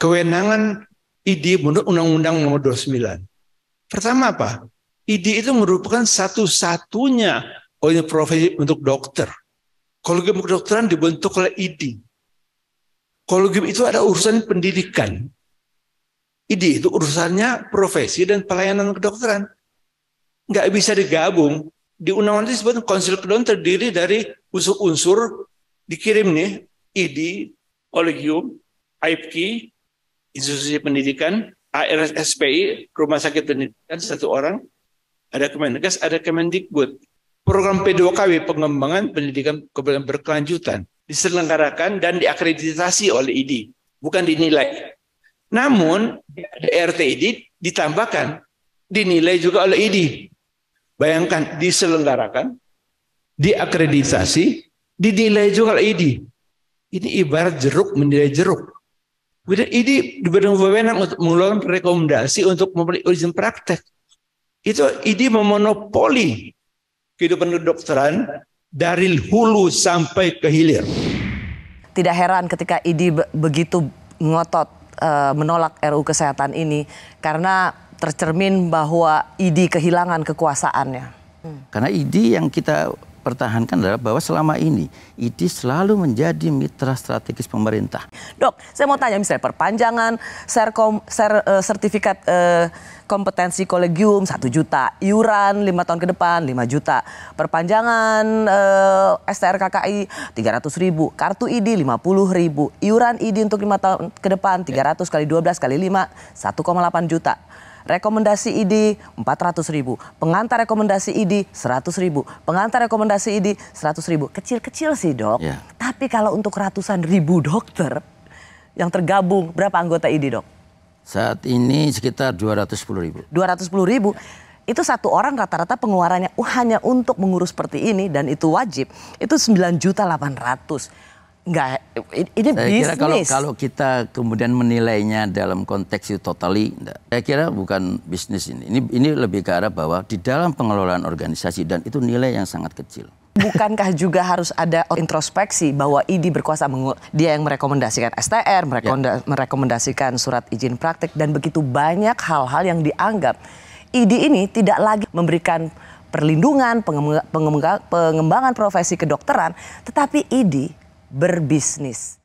kewenangan ID menurut Undang-Undang Nomor 29. Pertama apa? ID itu merupakan satu-satunya oleh profesi untuk dokter. Kolegium kedokteran dibentuk oleh ID. Kolegium itu ada urusan pendidikan. ID itu urusannya profesi dan pelayanan kedokteran. Nggak bisa digabung. Di undang-undang itu disebut konsil kedokteran terdiri dari unsur-unsur dikirim nih ID, kolegium, IPK, institusi pendidikan, ARSPI, Rumah Sakit Pendidikan satu orang, ada Kemenkes, ada Kemendikbud. Program P2KW Pengembangan Pendidikan Kebenaran Berkelanjutan diselenggarakan dan diakreditasi oleh ID, bukan dinilai. Namun RT ID ditambahkan dinilai juga oleh ID. Bayangkan diselenggarakan, diakreditasi, dinilai juga oleh ID. Ini ibarat jeruk menilai jeruk. ID diberi wewenang untuk mengeluarkan rekomendasi untuk memberi izin praktek. Itu ID memonopoli kehidupan kedokteran dari hulu sampai ke hilir. Tidak heran ketika ID begitu ngotot e, menolak RU kesehatan ini karena tercermin bahwa ID kehilangan kekuasaannya. Karena ID yang kita pertahankan adalah bahwa selama ini IDI selalu menjadi mitra strategis pemerintah. Dok, saya mau tanya misalnya perpanjangan ser kom, ser, uh, eh, sertifikat uh, kompetensi kolegium 1 juta, iuran 5 tahun ke depan 5 juta, perpanjangan uh, eh, STR KKI 300 ribu, kartu ID 50 ribu, iuran ID untuk 5 tahun ke depan 300 kali 12 kali 5 1,8 juta rekomendasi ID 400 ribu, pengantar rekomendasi ID 100 ribu, pengantar rekomendasi ID 100 ribu. Kecil-kecil sih dok, yeah. tapi kalau untuk ratusan ribu dokter yang tergabung, berapa anggota ID dok? Saat ini sekitar 210 ribu. 210 ribu? Yeah itu satu orang rata-rata pengeluarannya uh, hanya untuk mengurus seperti ini dan itu wajib itu sembilan juta ratus. Enggak, ini saya bisnis. Kira kalau kalau kita kemudian menilainya dalam konteks itu totally, enggak. saya kira bukan bisnis ini. Ini ini lebih ke arah bahwa di dalam pengelolaan organisasi dan itu nilai yang sangat kecil. Bukankah juga harus ada introspeksi bahwa ID berkuasa dia yang merekomendasikan STR, ya. merekomendasikan, surat izin praktik dan begitu banyak hal-hal yang dianggap ID ini tidak lagi memberikan perlindungan, pengembangan, pengembangan profesi kedokteran, tetapi ID berbisnis.